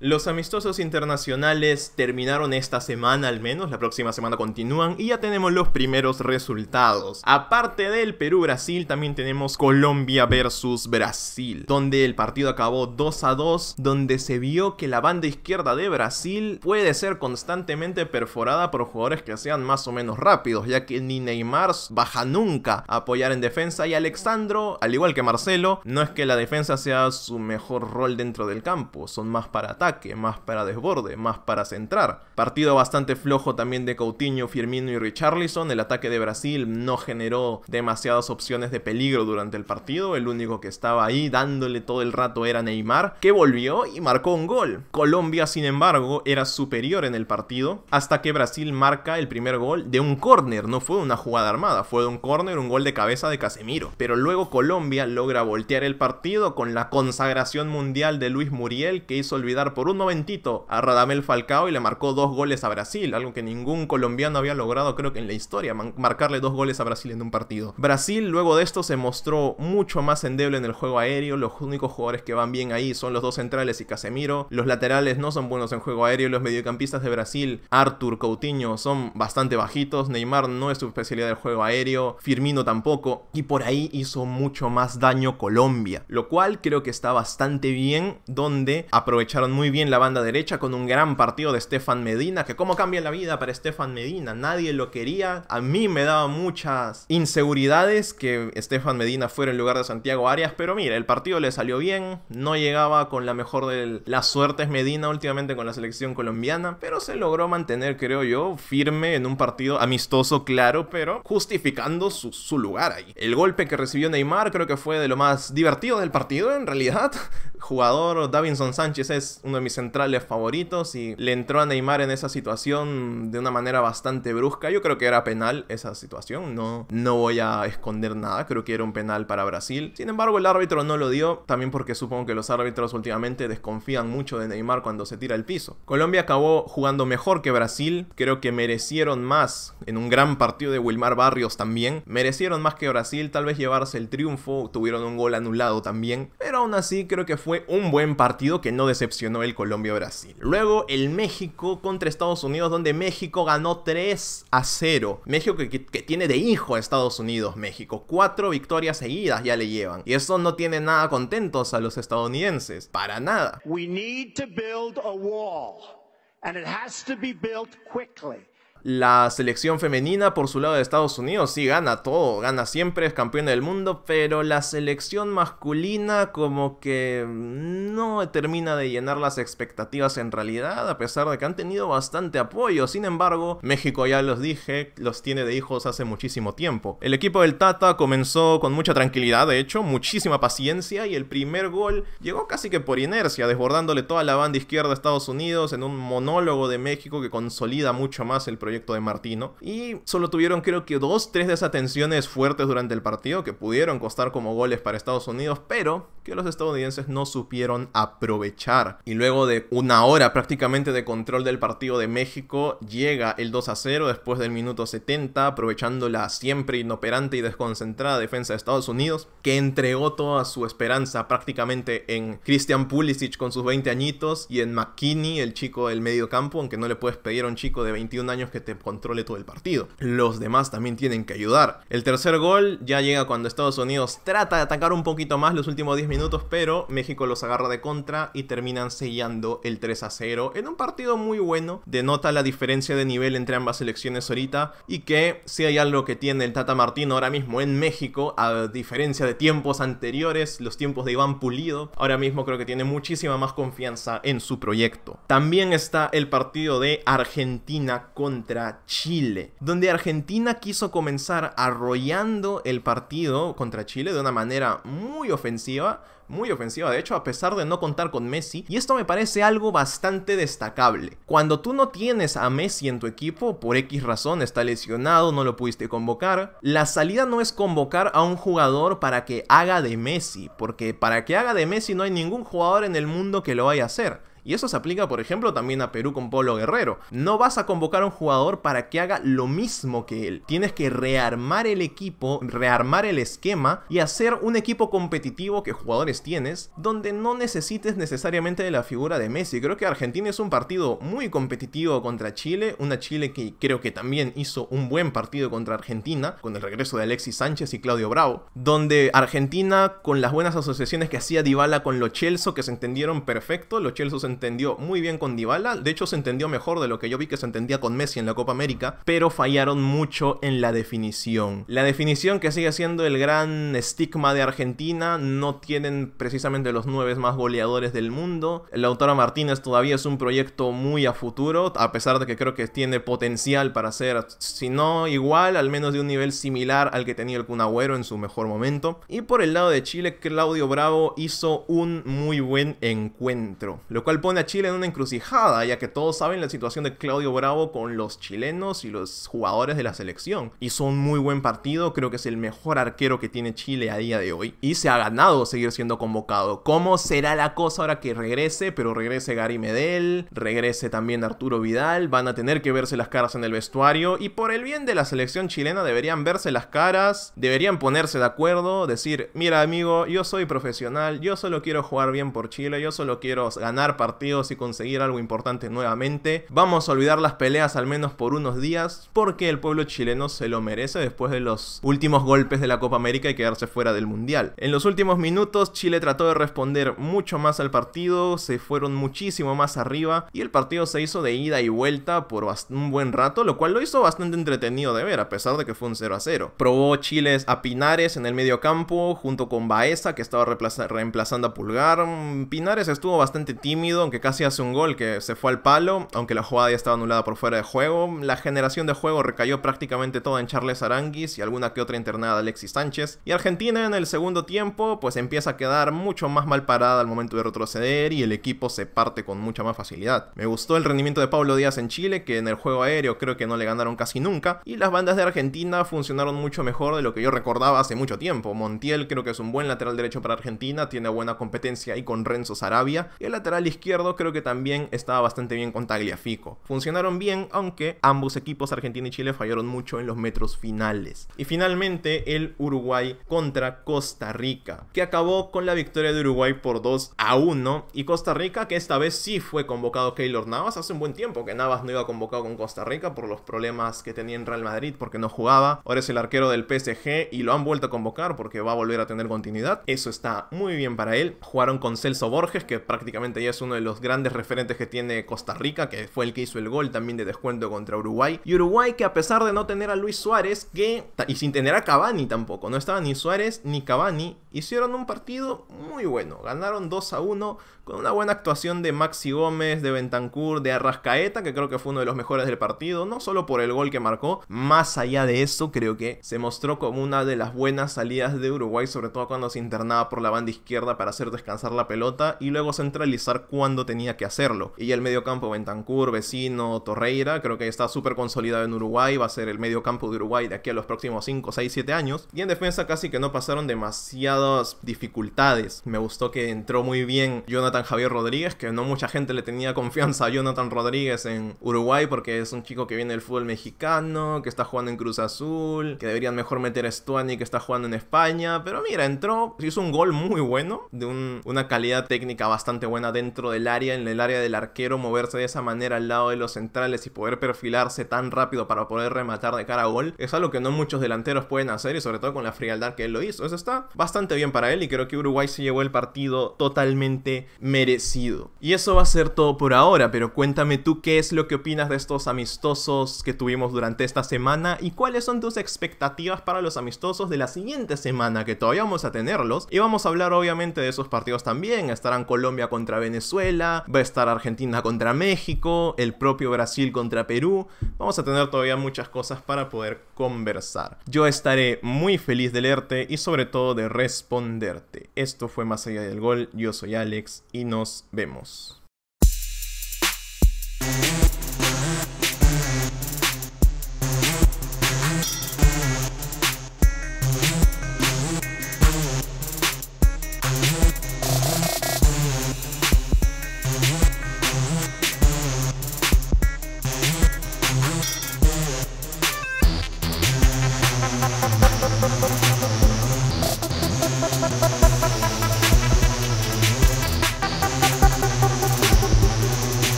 Los amistosos internacionales terminaron esta semana al menos, la próxima semana continúan y ya tenemos los primeros resultados. Aparte del Perú-Brasil, también tenemos Colombia versus Brasil, donde el partido acabó 2 a 2, donde se vio que la banda izquierda de Brasil puede ser constantemente perforada por jugadores que sean más o menos rápidos, ya que ni Neymar baja nunca a apoyar en defensa y Alexandro, al igual que Marcelo, no es que la defensa sea su mejor rol dentro del campo, son más para ataque más para desborde, más para centrar. Partido bastante flojo también de Coutinho, Firmino y Richarlison. El ataque de Brasil no generó demasiadas opciones de peligro durante el partido. El único que estaba ahí dándole todo el rato era Neymar, que volvió y marcó un gol. Colombia, sin embargo, era superior en el partido hasta que Brasil marca el primer gol de un córner. No fue una jugada armada, fue de un córner, un gol de cabeza de Casemiro. Pero luego Colombia logra voltear el partido con la consagración mundial de Luis Muriel que hizo olvidar por un momentito a Radamel Falcao y le marcó dos goles a Brasil, algo que ningún colombiano había logrado creo que en la historia, marcarle dos goles a Brasil en un partido. Brasil luego de esto se mostró mucho más endeble en el juego aéreo, los únicos jugadores que van bien ahí son los dos centrales y Casemiro, los laterales no son buenos en juego aéreo, los mediocampistas de Brasil, Arthur, Coutinho, son bastante bajitos, Neymar no es su especialidad del juego aéreo, Firmino tampoco, y por ahí hizo mucho más daño Colombia, lo cual creo que está bastante bien, donde aprovecharon muy bien la banda derecha con un gran partido de Estefan Medina, que cómo cambia la vida para Estefan Medina, nadie lo quería, a mí me daba muchas inseguridades que Stefan Medina fuera en lugar de Santiago Arias, pero mira, el partido le salió bien, no llegaba con la mejor de las suertes Medina últimamente con la selección colombiana, pero se logró mantener, creo yo, firme en un partido amistoso, claro, pero justificando su, su lugar ahí. El golpe que recibió Neymar creo que fue de lo más divertido del partido, en realidad, jugador Davinson Sánchez es uno de mis centrales favoritos y le entró a Neymar en esa situación de una manera bastante brusca. Yo creo que era penal esa situación, no, no voy a esconder nada, creo que era un penal para Brasil. Sin embargo, el árbitro no lo dio, también porque supongo que los árbitros últimamente desconfían mucho de Neymar cuando se tira el piso. Colombia acabó jugando mejor que Brasil, creo que merecieron más en un gran partido de Wilmar Barrios también, merecieron más que Brasil, tal vez llevarse el triunfo, tuvieron un gol anulado también, pero aún así creo que fue un buen partido que no decepcionó el Colombia-Brasil. Luego el México contra Estados Unidos, donde México ganó 3 a 0. México que, tiene de hijo a Estados Unidos, México. Cuatro victorias seguidas ya le llevan. Y eso no tiene nada contentos a los estadounidenses. Para nada. We need to build a wall. And it has to be built quickly. La selección femenina por su lado de Estados Unidos sí gana todo, gana siempre, es campeona del mundo, pero la selección masculina como que no termina de llenar las expectativas en realidad, a pesar de que han tenido bastante apoyo. Sin embargo, México ya los dije, los tiene de hijos hace muchísimo tiempo. El equipo del Tata comenzó con mucha tranquilidad, de hecho, muchísima paciencia y el primer gol llegó casi que por inercia, desbordándole toda la banda izquierda de Estados Unidos en un monólogo de México que consolida mucho más el proyecto de Martino. Y solo tuvieron creo que dos, tres desatenciones fuertes durante el partido que pudieron costar como goles para Estados Unidos, pero que los estadounidenses no supieron aprovechar. Y luego de una hora prácticamente de control del partido de México, llega el 2 a 0 después del minuto 70, aprovechando la siempre inoperante y desconcentrada defensa de Estados Unidos, que entregó toda su esperanza prácticamente en Christian Pulisic con sus 20 añitos y en McKinney, el chico del medio campo, aunque no le puedes pedir a un chico de 21 años que te controle todo el partido. Los demás también tienen que ayudar. El tercer gol ya llega cuando Estados Unidos trata de atacar un poquito más los últimos 10 minutos minutos, pero México los agarra de contra y terminan sellando el 3 a 0 en un partido muy bueno. Denota la diferencia de nivel entre ambas selecciones ahorita y que si hay algo que tiene el Tata Martino ahora mismo en México, a diferencia de tiempos anteriores, los tiempos de Iván Pulido, ahora mismo creo que tiene muchísima más confianza en su proyecto. También está el partido de Argentina contra Chile, donde Argentina quiso comenzar arrollando el partido contra Chile de una manera muy ofensiva muy ofensiva, de hecho, a pesar de no contar con Messi. Y esto me parece algo bastante destacable. Cuando tú no tienes a Messi en tu equipo, por X razón, está lesionado, no lo pudiste convocar, la salida no es convocar a un jugador para que haga de Messi, porque para que haga de Messi no hay ningún jugador en el mundo que lo vaya a hacer. Y eso se aplica, por ejemplo, también a Perú con Polo Guerrero. No vas a convocar a un jugador para que haga lo mismo que él. Tienes que rearmar el equipo, rearmar el esquema y hacer un equipo competitivo que jugadores tienes, donde no necesites necesariamente de la figura de Messi. Creo que Argentina es un partido muy competitivo contra Chile, una Chile que creo que también hizo un buen partido contra Argentina, con el regreso de Alexis Sánchez y Claudio Bravo, donde Argentina, con las buenas asociaciones que hacía Dybala con los chelso que se entendieron perfecto, los Chelsea entendió muy bien con Dybala, de hecho se entendió mejor de lo que yo vi que se entendía con Messi en la Copa América, pero fallaron mucho en la definición. La definición que sigue siendo el gran estigma de Argentina, no tienen precisamente los nueve más goleadores del mundo. Lautaro Martínez todavía es un proyecto muy a futuro, a pesar de que creo que tiene potencial para ser, si no igual, al menos de un nivel similar al que tenía el Kun Agüero en su mejor momento. Y por el lado de Chile, Claudio Bravo hizo un muy buen encuentro, lo cual pone a Chile en una encrucijada, ya que todos saben la situación de Claudio Bravo con los chilenos y los jugadores de la selección. Hizo un muy buen partido, creo que es el mejor arquero que tiene Chile a día de hoy. Y se ha ganado seguir siendo convocado. ¿Cómo será la cosa ahora que regrese? Pero regrese Gary Medel, regrese también Arturo Vidal, van a tener que verse las caras en el vestuario y por el bien de la selección chilena deberían verse las caras, deberían ponerse de acuerdo, decir, mira amigo, yo soy profesional, yo solo quiero jugar bien por Chile, yo solo quiero ganar partidos y conseguir algo importante nuevamente. Vamos a olvidar las peleas al menos por unos días, porque el pueblo chileno se lo merece después de los últimos golpes de la Copa América y quedarse fuera del Mundial. En los últimos minutos Chile trató de responder mucho más al partido, se fueron muchísimo más arriba y el partido se hizo de ida y vuelta por un buen rato, lo cual lo hizo bastante entretenido de ver, a pesar de que fue un 0 a 0. Probó Chile a Pinares en el medio campo, junto con Baeza, que estaba reemplazando a Pulgar. Mm, Pinares estuvo bastante tímido aunque casi hace un gol que se fue al palo, aunque la jugada ya estaba anulada por fuera de juego. La generación de juego recayó prácticamente toda en Charles Aranguis y alguna que otra internada de Alexis Sánchez. Y Argentina en el segundo tiempo pues empieza a quedar mucho más mal parada al momento de retroceder y el equipo se parte con mucha más facilidad. Me gustó el rendimiento de Pablo Díaz en Chile, que en el juego aéreo creo que no le ganaron casi nunca, y las bandas de Argentina funcionaron mucho mejor de lo que yo recordaba hace mucho tiempo. Montiel creo que es un buen lateral derecho para Argentina, tiene buena competencia y con Renzo Sarabia, y el lateral izquierdo creo que también estaba bastante bien con Tagliafico. Funcionaron bien, aunque ambos equipos, Argentina y Chile, fallaron mucho en los metros finales. Y finalmente el Uruguay contra Costa Rica, que acabó con la victoria de Uruguay por 2 a 1. Y Costa Rica, que esta vez sí fue convocado Keylor Navas, hace un buen tiempo que Navas no iba convocado con Costa Rica por los problemas que tenía en Real Madrid porque no jugaba. Ahora es el arquero del PSG y lo han vuelto a convocar porque va a volver a tener continuidad. Eso está muy bien para él. Jugaron con Celso Borges, que prácticamente ya es uno de los grandes referentes que tiene Costa Rica, que fue el que hizo el gol también de descuento contra Uruguay. Y Uruguay que a pesar de no tener a Luis Suárez, que y sin tener a Cavani tampoco, no estaba ni Suárez ni Cavani, hicieron un partido muy bueno. Ganaron 2 a 1 con una buena actuación de Maxi Gómez, de Bentancur, de Arrascaeta, que creo que fue uno de los mejores del partido, no solo por el gol que marcó, más allá de eso, creo que se mostró como una de las buenas salidas de Uruguay, sobre todo cuando se internaba por la banda izquierda para hacer descansar la pelota y luego centralizar cuatro tenía que hacerlo. Y el mediocampo ventancur Vecino, Torreira, creo que está súper consolidado en Uruguay, va a ser el medio campo de Uruguay de aquí a los próximos 5, 6, 7 años. Y en defensa casi que no pasaron demasiadas dificultades. Me gustó que entró muy bien Jonathan Javier Rodríguez, que no mucha gente le tenía confianza a Jonathan Rodríguez en Uruguay porque es un chico que viene del fútbol mexicano, que está jugando en Cruz Azul, que deberían mejor meter a Stuani que está jugando en España, pero mira, entró, hizo un gol muy bueno, de una calidad técnica bastante buena dentro el área, en el área del arquero, moverse de esa manera al lado de los centrales y poder perfilarse tan rápido para poder rematar de cara a gol, es algo que no muchos delanteros pueden hacer y sobre todo con la frialdad que él lo hizo. Eso está bastante bien para él y creo que Uruguay se llevó el partido totalmente merecido. Y eso va a ser todo por ahora, pero cuéntame tú qué es lo que opinas de estos amistosos que tuvimos durante esta semana y cuáles son tus expectativas para los amistosos de la siguiente semana, que todavía vamos a tenerlos. Y vamos a hablar obviamente de esos partidos también. Estarán Colombia contra Venezuela va a estar Argentina contra México, el propio Brasil contra Perú. Vamos a tener todavía muchas cosas para poder conversar. Yo estaré muy feliz de leerte y sobre todo de responderte. Esto fue Más allá del gol, yo soy Alex y nos vemos.